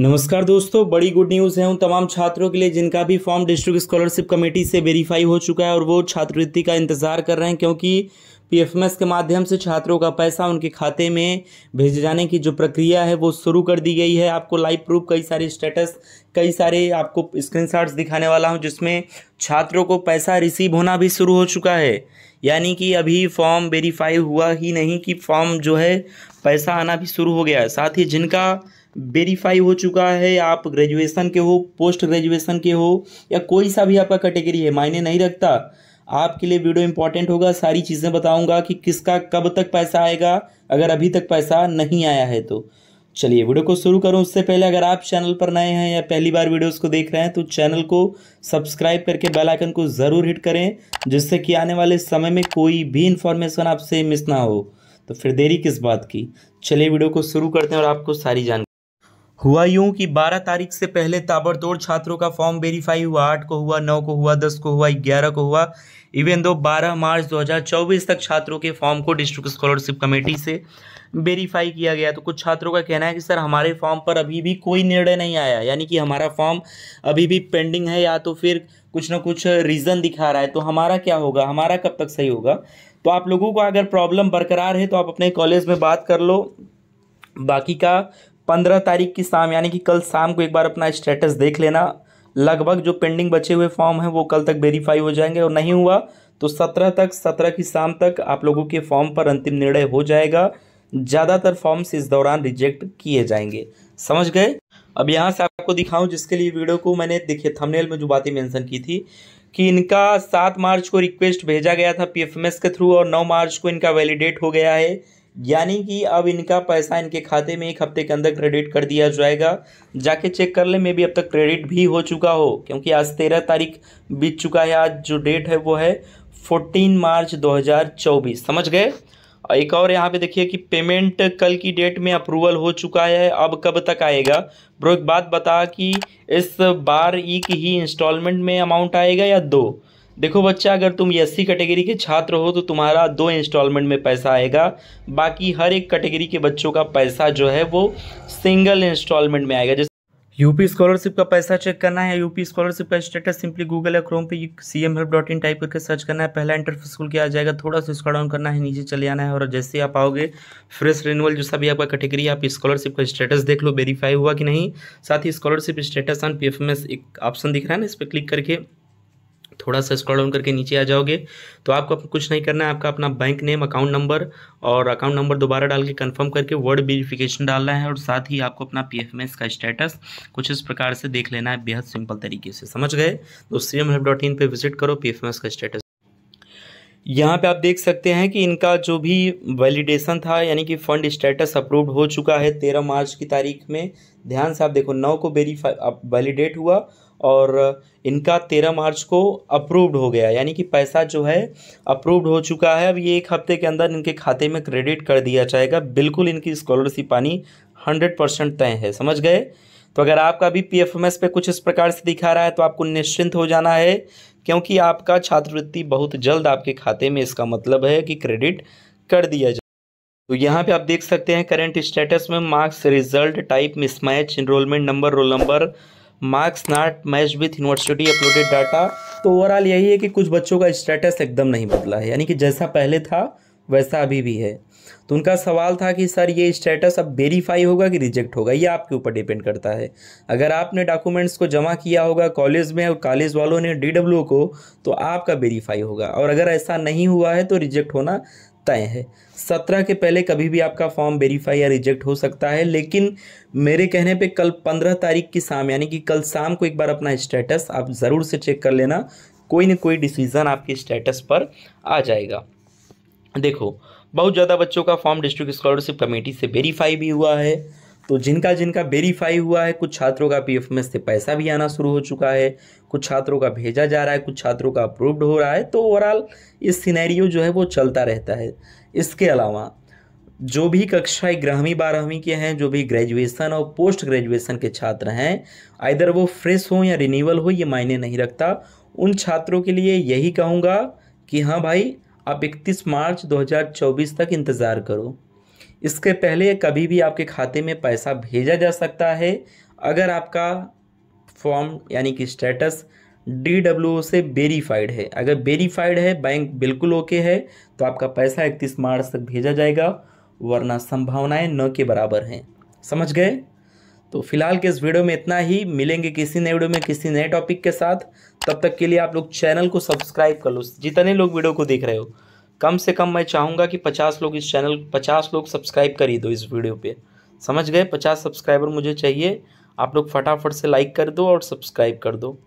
नमस्कार दोस्तों बड़ी गुड न्यूज़ है उन तमाम छात्रों के लिए जिनका भी फॉर्म डिस्ट्रिक्ट स्कॉलरशिप कमेटी से वेरीफाई हो चुका है और वो छात्रवृत्ति का इंतज़ार कर रहे हैं क्योंकि पीएफएमएस के माध्यम से छात्रों का पैसा उनके खाते में भेजे जाने की जो प्रक्रिया है वो शुरू कर दी गई है आपको लाइव प्रूफ कई सारे स्टेटस कई सारे आपको स्क्रीन दिखाने वाला हूँ जिसमें छात्रों को पैसा रिसीव होना भी शुरू हो चुका है यानी कि अभी फॉर्म वेरीफाई हुआ ही नहीं कि फॉर्म जो है पैसा आना भी शुरू हो गया है साथ ही जिनका वेरीफाई हो चुका है आप ग्रेजुएशन के हो पोस्ट ग्रेजुएशन के हो या कोई सा भी आपका कैटेगरी है मायने नहीं रखता आपके लिए वीडियो इंपॉर्टेंट होगा सारी चीज़ें बताऊंगा कि किसका कब तक पैसा आएगा अगर अभी तक पैसा नहीं आया है तो चलिए वीडियो को शुरू करूँ उससे पहले अगर आप चैनल पर नए हैं या पहली बार वीडियोस को देख रहे हैं तो चैनल को सब्सक्राइब करके बेल आइकन को ज़रूर हिट करें जिससे कि आने वाले समय में कोई भी इन्फॉर्मेशन आपसे मिस ना हो तो फिर देरी किस बात की चलिए वीडियो को शुरू करते हैं और आपको सारी जानकारी हुआ यूं कि 12 तारीख से पहले ताबड़तोड़ छात्रों का फॉर्म वेरीफाई हुआ आठ को हुआ नौ को हुआ दस को हुआ ग्यारह को हुआ इवन दो 12 मार्च 2024 तक छात्रों के फॉर्म को डिस्ट्रिक्ट स्कॉलरशिप कमेटी से वेरीफाई किया गया तो कुछ छात्रों का कहना है कि सर हमारे फॉर्म पर अभी भी कोई निर्णय नहीं आया यानी कि हमारा फॉर्म अभी भी पेंडिंग है या तो फिर कुछ ना कुछ रीज़न दिखा रहा है तो हमारा क्या होगा हमारा कब तक सही होगा तो आप लोगों को अगर प्रॉब्लम बरकरार है तो आप अपने कॉलेज में बात कर लो बाकी का पंद्रह तारीख की शाम यानी कि कल शाम को एक बार अपना स्टेटस देख लेना लगभग जो पेंडिंग बचे हुए फॉर्म हैं वो कल तक वेरीफाई हो जाएंगे और नहीं हुआ तो सत्रह तक सत्रह की शाम तक आप लोगों के फॉर्म पर अंतिम निर्णय हो जाएगा ज़्यादातर फॉर्म्स इस दौरान रिजेक्ट किए जाएंगे समझ गए अब यहाँ से आपको दिखाऊं जिसके लिए वीडियो को मैंने देखिए थंबनेल में जो बातें मेंशन की थी कि इनका सात मार्च को रिक्वेस्ट भेजा गया था पीएफएमएस के थ्रू और नौ मार्च को इनका वैलिडेट हो गया है यानी कि अब इनका पैसा इनके खाते में एक हफ्ते के अंदर क्रेडिट कर दिया जाएगा जाके चेक कर ले मे भी अब तक क्रेडिट भी हो चुका हो क्योंकि आज तेरह तारीख बीत चुका है आज जो डेट है वो है फोर्टीन मार्च चौबीस समझ गए एक और यहाँ पे देखिए कि पेमेंट कल की डेट में अप्रूवल हो चुका है अब कब तक आएगा ब्रो एक बात बता कि इस बार एक ही इंस्टॉलमेंट में अमाउंट आएगा या दो देखो बच्चा अगर तुम एस कैटेगरी के छात्र हो तो तुम्हारा दो इंस्टॉलमेंट में पैसा आएगा बाकी हर एक कैटेगरी के बच्चों का पैसा जो है वो सिंगल इंस्टॉलमेंट में आएगा जैसे यूपी स्कॉलरशिप का पैसा चेक करना है यूपी स्कॉलरशिप का स्टेटस सिंपली गूगल या क्रोम पे C M help dot in type करके सर्च करना है पहला इंटरफेस स्कूल के आ जाएगा थोड़ा सा इसका डाउन करना है नीचे चले आना है और जैसे आप आओगे फ्रेश रिन्यूअल जैसा भी आपका कैटेगरी आप स्कॉलरशिप का स्टेटस देख लो वेरीफाई हुआ कि नहीं साथ ही स्कॉलरशिप स्टेटस ऑन पी एक ऑप्शन दिख रहा है ना इस पर क्लिक करके थोड़ा सा स्क्रॉल डाउन करके नीचे आ जाओगे तो आपको कुछ नहीं करना है आपका अपना बैंक नेम अकाउंट नंबर और अकाउंट नंबर दोबारा डाल के कन्फर्म करके वर्ड वेरिफिकेशन डालना है और साथ ही आपको अपना पीएफएमएस का स्टेटस कुछ इस प्रकार से देख लेना है बेहद सिंपल तरीके से समझ गए तो C M help dot in पर विजिट करो पी का स्टेटस यहाँ पे आप देख सकते हैं कि इनका जो भी वैलिडेशन था यानी कि फंड स्टेटस अप्रूव्ड हो चुका है तेरह मार्च की तारीख में ध्यान से आप देखो नौ को वेरीफाई वैलिडेट हुआ और इनका तेरह मार्च को अप्रूव्ड हो गया यानी कि पैसा जो है अप्रूव्ड हो चुका है अब ये एक हफ्ते के अंदर इनके खाते में क्रेडिट कर दिया जाएगा बिल्कुल इनकी स्कॉलरशिप आनी हंड्रेड परसेंट तय है समझ गए तो अगर आपका भी पी एफ एम एस पे कुछ इस प्रकार से दिखा रहा है तो आपको निश्चिंत हो जाना है क्योंकि आपका छात्रवृत्ति बहुत जल्द आपके खाते में इसका मतलब है कि क्रेडिट कर दिया जाए तो यहाँ पे आप देख सकते हैं करंट स्टेटस में marks result type mismatch enrolment number roll number marks not match with university uploaded data तो ओवरऑल यही है कि कुछ बच्चों का स्टेटस एकदम नहीं बदला है यानी कि जैसा पहले था वैसा अभी भी है तो उनका सवाल था कि सर ये स्टेटस अब वेरीफाई होगा कि रिजेक्ट होगा ये आपके ऊपर डिपेंड करता है अगर आपने डॉक्यूमेंट्स को जमा किया होगा कॉलेज में और कॉलेज वालों ने डी को तो आपका वेरीफाई होगा और अगर ऐसा नहीं हुआ है तो रिजेक्ट होना तय है सत्रह के पहले कभी भी आपका फॉर्म वेरीफाई या रिजेक्ट हो सकता है लेकिन मेरे कहने पे कल पंद्रह तारीख की शाम यानी कि कल शाम को एक बार अपना स्टेटस आप ज़रूर से चेक कर लेना कोई ना कोई डिसीज़न आपके स्टेटस पर आ जाएगा देखो बहुत ज़्यादा बच्चों का फॉर्म डिस्ट्रिक्ट स्कॉलरशिप कमेटी से वेरीफाई भी हुआ है तो जिनका जिनका वेरीफाई हुआ है कुछ छात्रों का पीएफ में से पैसा भी आना शुरू हो चुका है कुछ छात्रों का भेजा जा रहा है कुछ छात्रों का अप्रूव्ड हो रहा है तो ओवरऑल इस सिनेरियो जो है वो चलता रहता है इसके अलावा जो भी कक्षाएं ग्रहवीं बारहवीं के हैं जो भी ग्रेजुएशन और पोस्ट ग्रेजुएशन के छात्र हैं आइधर वो फ्रेश हो या रिन्यूअल हो ये मायने नहीं रखता उन छात्रों के लिए यही कहूँगा कि हाँ भाई आप इकतीस मार्च 2024 तक इंतज़ार करो इसके पहले कभी भी आपके खाते में पैसा भेजा जा सकता है अगर आपका फॉर्म यानी कि स्टेटस डी डब्ल्यू से वेरीफाइड है अगर वेरीफाइड है बैंक बिल्कुल ओके है तो आपका पैसा इकतीस मार्च तक भेजा जाएगा वरना संभावनाएं न के बराबर हैं समझ गए तो फिलहाल के इस वीडियो में इतना ही मिलेंगे किसी नए वीडियो में किसी नए टॉपिक के साथ तब तक के लिए आप लोग चैनल को सब्सक्राइब कर लो जितने लोग वीडियो को देख रहे हो कम से कम मैं चाहूँगा कि पचास लोग इस चैनल पचास लोग सब्सक्राइब कर ही दो इस वीडियो पे समझ गए पचास सब्सक्राइबर मुझे चाहिए आप लोग फटाफट से लाइक कर दो और सब्सक्राइब कर दो